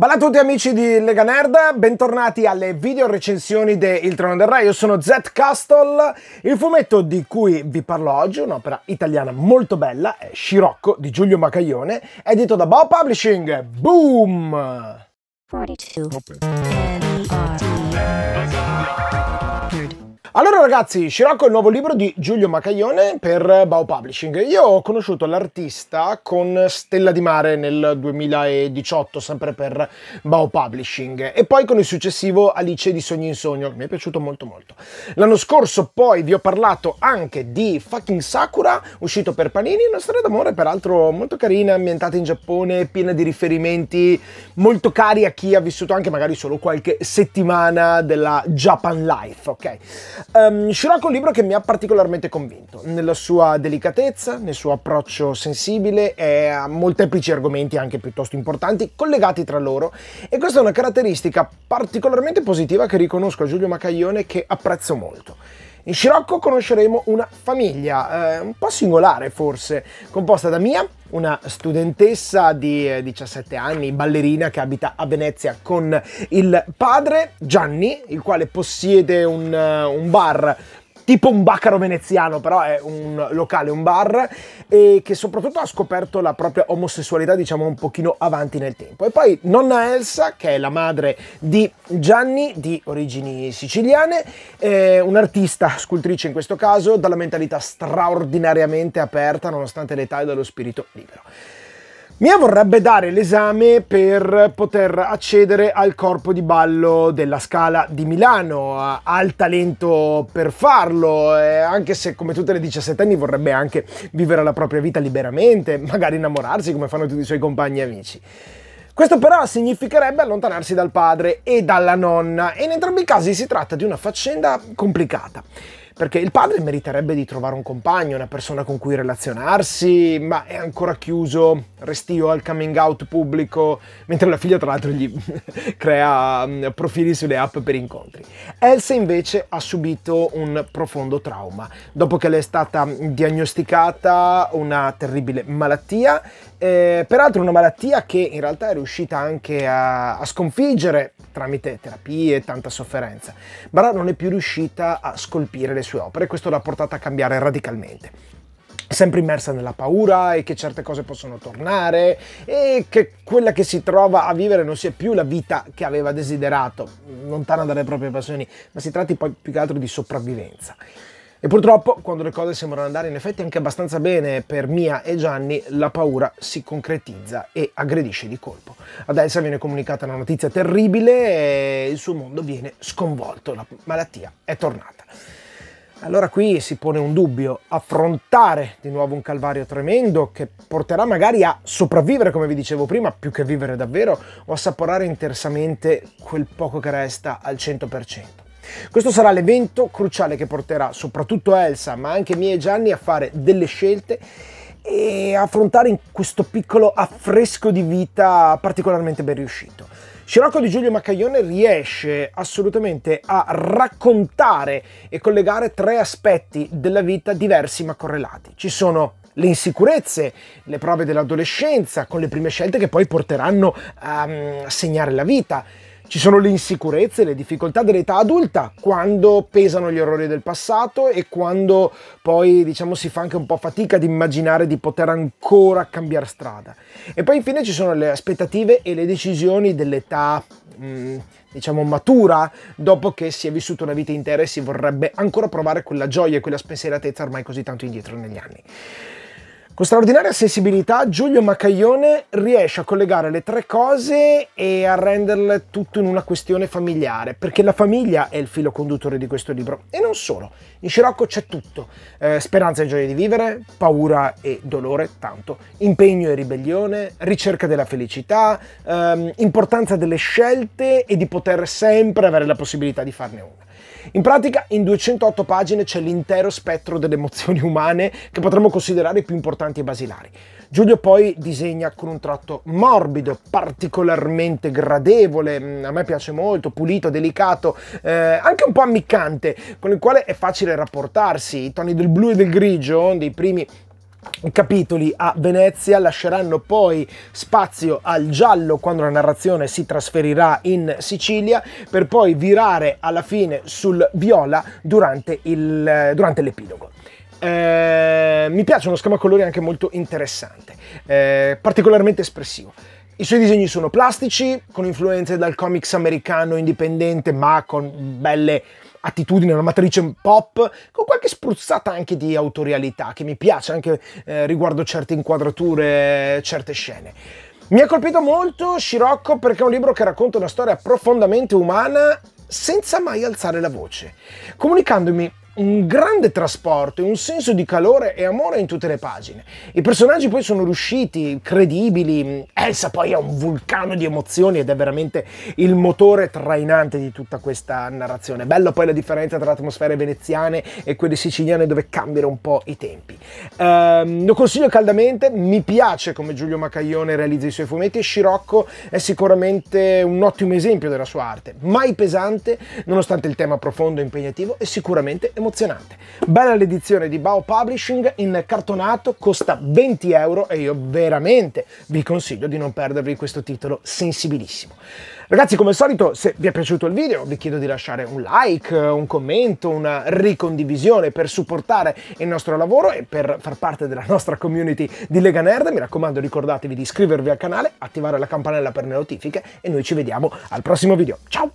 Bella a tutti amici di Lega Nerd, bentornati alle video recensioni di Il Trono del Re, io sono Z Castle, il fumetto di cui vi parlo oggi, un'opera italiana molto bella, è Scirocco di Giulio Macaglione, edito da Bob Publishing, boom! 42. Allora ragazzi, Scirocco è il nuovo libro di Giulio Macaglione per Bau Publishing. Io ho conosciuto l'artista con Stella di Mare nel 2018, sempre per Bau Publishing, e poi con il successivo Alice di Sogno in Sogno, che mi è piaciuto molto molto. L'anno scorso poi vi ho parlato anche di Fucking Sakura, uscito per Panini, una storia d'amore peraltro molto carina, ambientata in Giappone, piena di riferimenti, molto cari a chi ha vissuto anche magari solo qualche settimana della Japan Life, ok? Um, ehm, Sciroc è un libro che mi ha particolarmente convinto nella sua delicatezza, nel suo approccio sensibile e a molteplici argomenti anche piuttosto importanti collegati tra loro e questa è una caratteristica particolarmente positiva che riconosco a Giulio Macaglione che apprezzo molto. In Scirocco conosceremo una famiglia, eh, un po' singolare forse, composta da Mia, una studentessa di 17 eh, anni, ballerina che abita a Venezia con il padre Gianni, il quale possiede un, eh, un bar tipo un baccaro veneziano, però è un locale, un bar, e che soprattutto ha scoperto la propria omosessualità, diciamo, un pochino avanti nel tempo. E poi nonna Elsa, che è la madre di Gianni, di origini siciliane, un'artista, scultrice in questo caso, dalla mentalità straordinariamente aperta, nonostante l'età e dallo spirito libero. Mia vorrebbe dare l'esame per poter accedere al corpo di ballo della Scala di Milano, ha il talento per farlo, anche se come tutte le 17 anni vorrebbe anche vivere la propria vita liberamente, magari innamorarsi come fanno tutti i suoi compagni e amici. Questo però significherebbe allontanarsi dal padre e dalla nonna e in entrambi i casi si tratta di una faccenda complicata perché il padre meriterebbe di trovare un compagno, una persona con cui relazionarsi, ma è ancora chiuso, restio al coming out pubblico, mentre la figlia tra l'altro gli crea mm, profili sulle app per incontri. Elsa invece ha subito un profondo trauma, dopo che le è stata diagnosticata una terribile malattia, eh, peraltro una malattia che in realtà è riuscita anche a, a sconfiggere tramite terapie e tanta sofferenza. Barra non è più riuscita a scolpire le sue opere e questo l'ha portata a cambiare radicalmente sempre immersa nella paura e che certe cose possono tornare e che quella che si trova a vivere non sia più la vita che aveva desiderato, lontana dalle proprie passioni, ma si tratti poi più che altro di sopravvivenza. E purtroppo, quando le cose sembrano andare in effetti anche abbastanza bene per Mia e Gianni, la paura si concretizza e aggredisce di colpo. Ad Elsa viene comunicata una notizia terribile e il suo mondo viene sconvolto, la malattia è tornata. Allora qui si pone un dubbio, affrontare di nuovo un calvario tremendo che porterà magari a sopravvivere, come vi dicevo prima, più che vivere davvero, o assaporare intensamente quel poco che resta al 100%. Questo sarà l'evento cruciale che porterà soprattutto Elsa, ma anche me e Gianni a fare delle scelte e affrontare in questo piccolo affresco di vita particolarmente ben riuscito. Scirocco di Giulio Maccaglione riesce assolutamente a raccontare e collegare tre aspetti della vita diversi ma correlati. Ci sono le insicurezze, le prove dell'adolescenza, con le prime scelte che poi porteranno a mm, segnare la vita ci sono le insicurezze, le difficoltà dell'età adulta quando pesano gli errori del passato e quando poi diciamo si fa anche un po' fatica ad immaginare di poter ancora cambiare strada. E poi infine ci sono le aspettative e le decisioni dell'età mm, diciamo matura dopo che si è vissuto una vita intera e si vorrebbe ancora provare quella gioia e quella spensieratezza ormai così tanto indietro negli anni. Con straordinaria sensibilità Giulio Macaglione riesce a collegare le tre cose e a renderle tutto in una questione familiare, perché la famiglia è il filo conduttore di questo libro. E non solo, in Scirocco c'è tutto, eh, speranza e gioia di vivere, paura e dolore, tanto, impegno e ribellione, ricerca della felicità, ehm, importanza delle scelte e di poter sempre avere la possibilità di farne una. In pratica in 208 pagine c'è l'intero spettro delle emozioni umane che potremmo considerare più importanti e basilari. Giulio poi disegna con un tratto morbido, particolarmente gradevole, mm, a me piace molto, pulito, delicato, eh, anche un po' ammiccante, con il quale è facile rapportarsi. I toni del blu e del grigio, dei primi capitoli a Venezia lasceranno poi spazio al giallo quando la narrazione si trasferirà in Sicilia per poi virare alla fine sul viola durante, il, eh, durante l'epilogo. Eh, mi piace uno schema colori anche molto interessante, eh, particolarmente espressivo. I suoi disegni sono plastici, con influenze dal comics americano indipendente, ma con belle attitudine, una matrice pop, con qualche spruzzata anche di autorialità che mi piace anche eh, riguardo certe inquadrature, certe scene. Mi ha colpito molto Scirocco perché è un libro che racconta una storia profondamente umana senza mai alzare la voce, comunicandomi un grande trasporto e un senso di calore e amore in tutte le pagine. I personaggi poi sono riusciti, credibili, Elsa poi è un vulcano di emozioni ed è veramente il motore trainante di tutta questa narrazione. Bella poi la differenza tra le atmosfere veneziane e quelle siciliane dove cambiano un po' i tempi. Ehm, lo consiglio caldamente, mi piace come Giulio Macaglione realizza i suoi fumetti e Scirocco è sicuramente un ottimo esempio della sua arte, mai pesante, nonostante il tema profondo e impegnativo, e sicuramente emozionante. Bella l'edizione di Bao Publishing in cartonato, costa 20 euro e io veramente vi consiglio di non perdervi questo titolo sensibilissimo. Ragazzi, come al solito, se vi è piaciuto il video, vi chiedo di lasciare un like, un commento, una ricondivisione per supportare il nostro lavoro e per far parte della nostra community di Lega Nerd. Mi raccomando, ricordatevi di iscrivervi al canale, attivare la campanella per le notifiche e noi ci vediamo al prossimo video. Ciao!